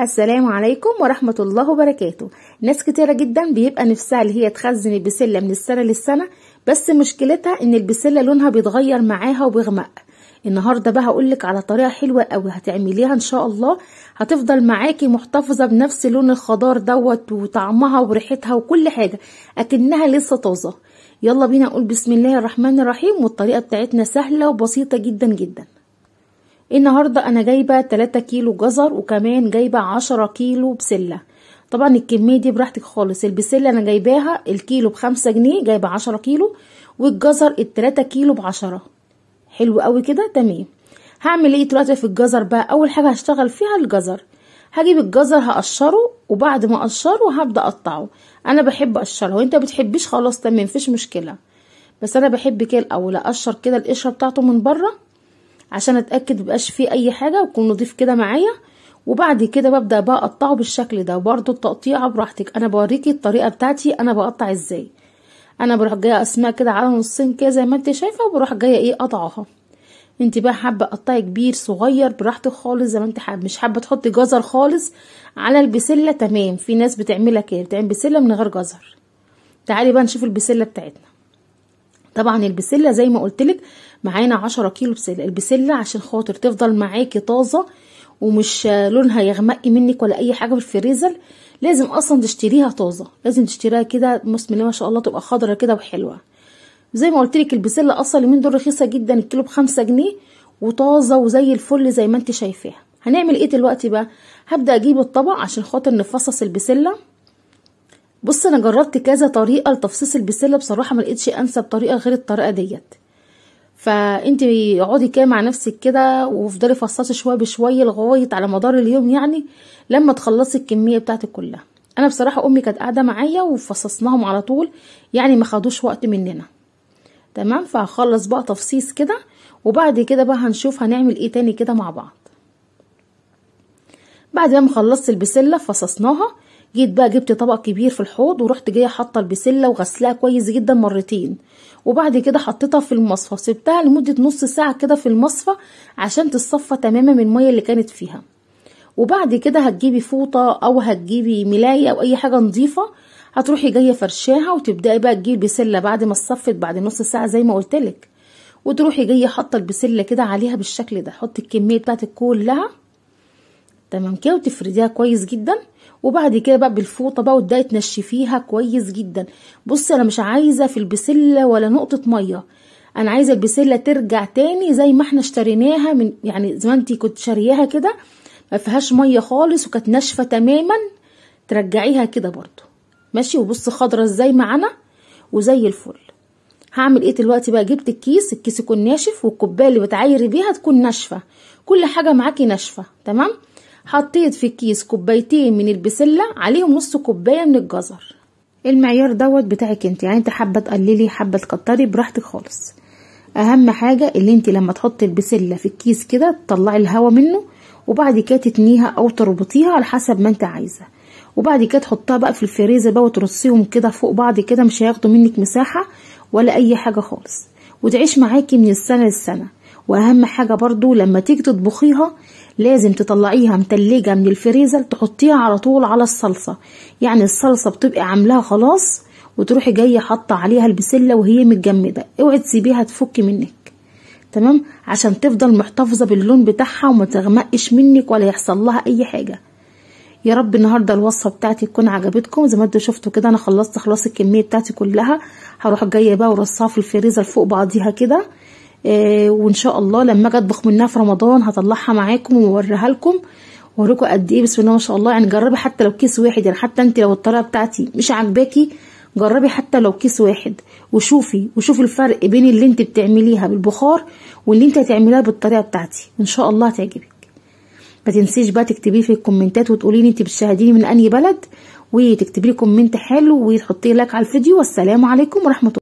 السلام عليكم ورحمة الله وبركاته ناس كتيرة جدا بيبقى نفسها اللي هي تخزن البسلة من السنة للسنة بس مشكلتها ان البسلة لونها بيتغير معاها وبيغمق النهاردة بقى هقولك على طريقة حلوة قوي هتعمليها ان شاء الله هتفضل معاكي محتفظة بنفس لون الخضار دوت وطعمها وريحتها وكل حاجة اكنها لسه طازة يلا بينا نقول بسم الله الرحمن الرحيم والطريقة بتاعتنا سهلة وبسيطة جدا جدا إيه النهاردة أنا جايبة تلاتة كيلو جزر وكمان جايبة عشرة كيلو بسلة طبعا الكمية دي براحتك خالص البسلة أنا جايباها الكيلو بخمسة جنيه جايبة عشرة كيلو والجزر التلاتة كيلو بعشرة حلو قوي كده تمام هعمل ايه دلوقتي في الجزر بقى اول حاجة هشتغل فيها الجزر هجيب الجزر هقشره وبعد ما اقشره هبدا اقطعه انا بحب اقشره وانت بتحبيش خلاص تمام مفيش مشكله بس انا بحب كده الاول اقشر كده القشره بتاعته من بره عشان اتاكد مبقاش فيه اي حاجه ويكون نضيف كده معايا وبعد كده ببدا بقى اقطعه بالشكل ده وبرده التقطيعه براحتك انا بوريكي الطريقه بتاعتي انا بقطع ازاي انا بروح جايه اسماء كده على نصين كده زي ما انت شايفه وبروح جايه ايه قطعها انت بقى حابه قطعي كبير صغير براحتك خالص زي ما انت حابه مش حابه تحطي جزر خالص على البسله تمام في ناس بتعملها كده بتعمل بسله من غير جزر تعالي بقى نشوف البسله بتاعتنا طبعا البسله زي ما قلت لك معانا عشرة كيلو بسله البسلة عشان خاطر تفضل معاكي طازه ومش لونها يغمق منك ولا اي حاجه في الفريزر لازم اصلا تشتريها طازه لازم تشتريها كده بسم الله ما شاء الله تبقى خضرة كده وحلوه زي ما قلت لك البسله اصلا من دول رخيصه جدا الكيلو بخمسة جنيه وطازه وزي الفل زي ما انت شايفاها هنعمل ايه دلوقتي بقى هبدا اجيب الطبق عشان خاطر نفصص البسله بص انا جربت كذا طريقه لتفصيص البسله بصراحه ما لقيتش انسب طريقه غير الطريقه ديت فانت اقعدي كده مع نفسك كده وافضلي فصصي شويه بشويه لغايه على مدار اليوم يعني لما تخلصي الكميه بتاعتك كلها انا بصراحه امي كانت قاعده معايا وفصصناهم على طول يعني ما خدوش وقت مننا تمام فهخلص بقى تفصيص كده وبعد كده بقى هنشوف هنعمل ايه تاني كده مع بعض بعد ما خلصت البسله فصصناها جيت بقى جبت طبق كبير في الحوض ورحت جايه حاطه البسله وغسلاها كويس جدا مرتين وبعد كده حطيتها في المصفى سبتها لمده نص ساعه كده في المصفى عشان تتصفى تماما من الميه اللي كانت فيها وبعد كده هتجيبي فوطه او هتجيبي ملايه او اي حاجه نظيفه هتروحي جايه فرشاها وتبداي بقى تجيبي البسله بعد ما اتصفت بعد نص ساعه زي ما قلتلك وتروحي جايه حاطه البسله كده عليها بالشكل ده حطي الكميه بتاعتك كلها تمام كده وتفرديها كويس جدا وبعد كده بقى بالفوطه بقى وتبداي تنشفيها كويس جدا بصي انا مش عايزه في البسله ولا نقطه ميه انا عايزه البسله ترجع تاني زي ما احنا اشتريناها من يعني زي ما انتي كنت شارياها كده ما فيهاش ميه خالص وكانت ناشفه تماما ترجعيها كده برضو ماشي وبصي خضره ازاي معانا وزي الفل هعمل ايه دلوقتي بقى جبت الكيس الكيس يكون ناشف والكوبايه اللي بتعايري بيها تكون ناشفه كل حاجه معاكي ناشفه تمام حطيت في كيس كوبايتين من البسله عليهم نص كوبايه من الجزر المعيار دوت بتاعك انت يعني انت حابه تقللي حابه تكتري براحتك خالص اهم حاجه اللي انت لما تحطي البسله في الكيس كده تطلعي الهواء منه وبعد كده تتنيها او تربطيها على حسب ما انت عايزه وبعد كده تحطها بقى في الفريزر بقى وترصيهم كده فوق بعض كده مش هياخدوا منك مساحه ولا اي حاجه خالص وتعيش معاكي من السنه للسنه واهم حاجه برضو لما تيجي تطبخيها لازم تطلعيها متلجة من الفريزر تحطيها على طول على الصلصة يعني الصلصة بتبقي عاملاها خلاص وتروحي جاية حاطة عليها البسلة وهي متجمدة اوعي تسيبيها تفك منك تمام عشان تفضل محتفظة باللون بتاعها وما تغمقش منك ولا يحصل لها اي حاجة يا رب النهارده الوصفه بتاعتي تكون عجبتكم زي ما انتوا شفتوا كده انا خلصت خلاص الكميه بتاعتي كلها هروح جايه بقى ورصاها في الفريزر فوق بعضيها كده آه، وان شاء الله لما اجي اطبخ منها في رمضان هطلعها معاكم واوريها لكم واوريكم قد ايه بسم الله ما شاء الله يعني جربي حتى لو كيس واحد يعني حتى انت لو الطريقه بتاعتي مش عاجباكي جربي حتى لو كيس واحد وشوفي وشوفي الفرق بين اللي انت بتعمليها بالبخار واللي انت هتعمليها بالطريقه بتاعتي ان شاء الله هتعجبك ما تنسيش بقى تكتبيه في الكومنتات وتقولي لي انت بتشاهديني من انهي بلد وتكتبي لي كومنت حلو وتحطيه لايك على الفيديو والسلام عليكم ورحمه الله